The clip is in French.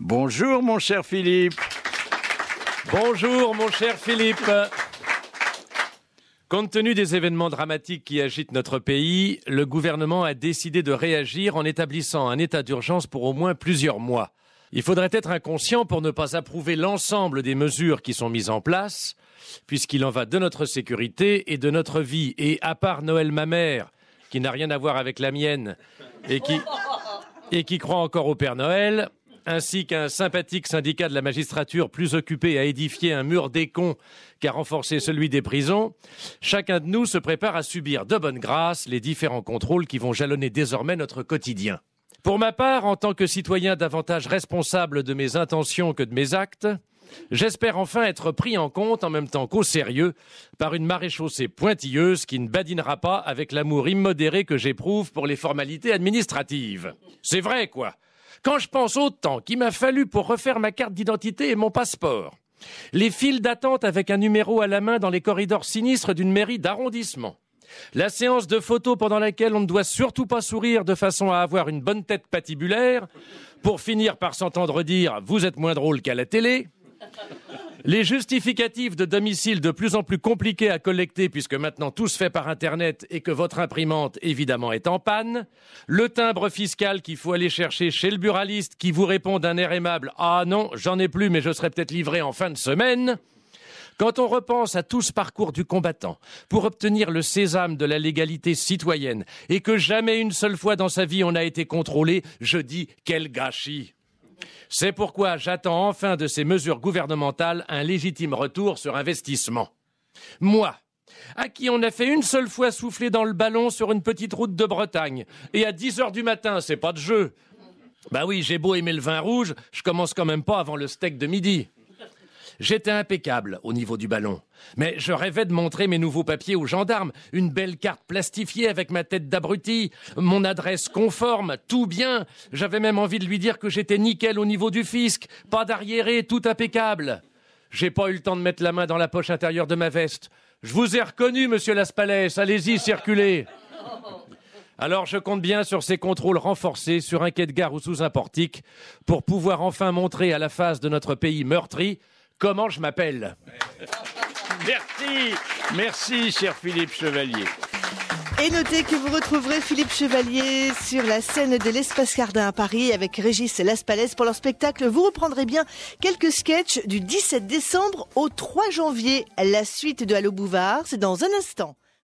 Bonjour mon cher Philippe. Bonjour mon cher Philippe. Compte tenu des événements dramatiques qui agitent notre pays, le gouvernement a décidé de réagir en établissant un état d'urgence pour au moins plusieurs mois. Il faudrait être inconscient pour ne pas approuver l'ensemble des mesures qui sont mises en place, puisqu'il en va de notre sécurité et de notre vie. Et à part Noël ma mère, qui n'a rien à voir avec la mienne, et qui, et qui croit encore au Père Noël, ainsi qu'un sympathique syndicat de la magistrature plus occupé à édifier un mur des cons qu'à renforcer celui des prisons, chacun de nous se prépare à subir de bonne grâce les différents contrôles qui vont jalonner désormais notre quotidien. Pour ma part, en tant que citoyen davantage responsable de mes intentions que de mes actes, J'espère enfin être pris en compte en même temps qu'au sérieux par une maréchaussée pointilleuse qui ne badinera pas avec l'amour immodéré que j'éprouve pour les formalités administratives. C'est vrai, quoi. Quand je pense au temps qu'il m'a fallu pour refaire ma carte d'identité et mon passeport, les files d'attente avec un numéro à la main dans les corridors sinistres d'une mairie d'arrondissement, la séance de photos pendant laquelle on ne doit surtout pas sourire de façon à avoir une bonne tête patibulaire, pour finir par s'entendre dire Vous êtes moins drôle qu'à la télé. Les justificatifs de domicile de plus en plus compliqués à collecter puisque maintenant tout se fait par Internet et que votre imprimante évidemment est en panne. Le timbre fiscal qu'il faut aller chercher chez le buraliste qui vous répond d'un air aimable Ah non, j'en ai plus mais je serai peut-être livré en fin de semaine. Quand on repense à tout ce parcours du combattant pour obtenir le sésame de la légalité citoyenne et que jamais une seule fois dans sa vie on a été contrôlé, je dis quel gâchis. C'est pourquoi j'attends enfin de ces mesures gouvernementales un légitime retour sur investissement. Moi, à qui on a fait une seule fois souffler dans le ballon sur une petite route de Bretagne, et à 10 heures du matin, c'est pas de jeu. Bah oui, j'ai beau aimer le vin rouge, je commence quand même pas avant le steak de midi. J'étais impeccable au niveau du ballon. Mais je rêvais de montrer mes nouveaux papiers aux gendarmes, une belle carte plastifiée avec ma tête d'abruti, mon adresse conforme, tout bien. J'avais même envie de lui dire que j'étais nickel au niveau du fisc, pas d'arriéré, tout impeccable. J'ai pas eu le temps de mettre la main dans la poche intérieure de ma veste. Je vous ai reconnu, monsieur Laspalès, allez-y, circulez. Alors je compte bien sur ces contrôles renforcés sur un quai de gare ou sous un portique pour pouvoir enfin montrer à la face de notre pays meurtri Comment je m'appelle Merci, merci, cher Philippe Chevalier. Et notez que vous retrouverez Philippe Chevalier sur la scène de l'Espace Cardin à Paris avec Régis Laspalès pour leur spectacle. Vous reprendrez bien quelques sketchs du 17 décembre au 3 janvier. La suite de Halo Bouvard, c'est dans un instant.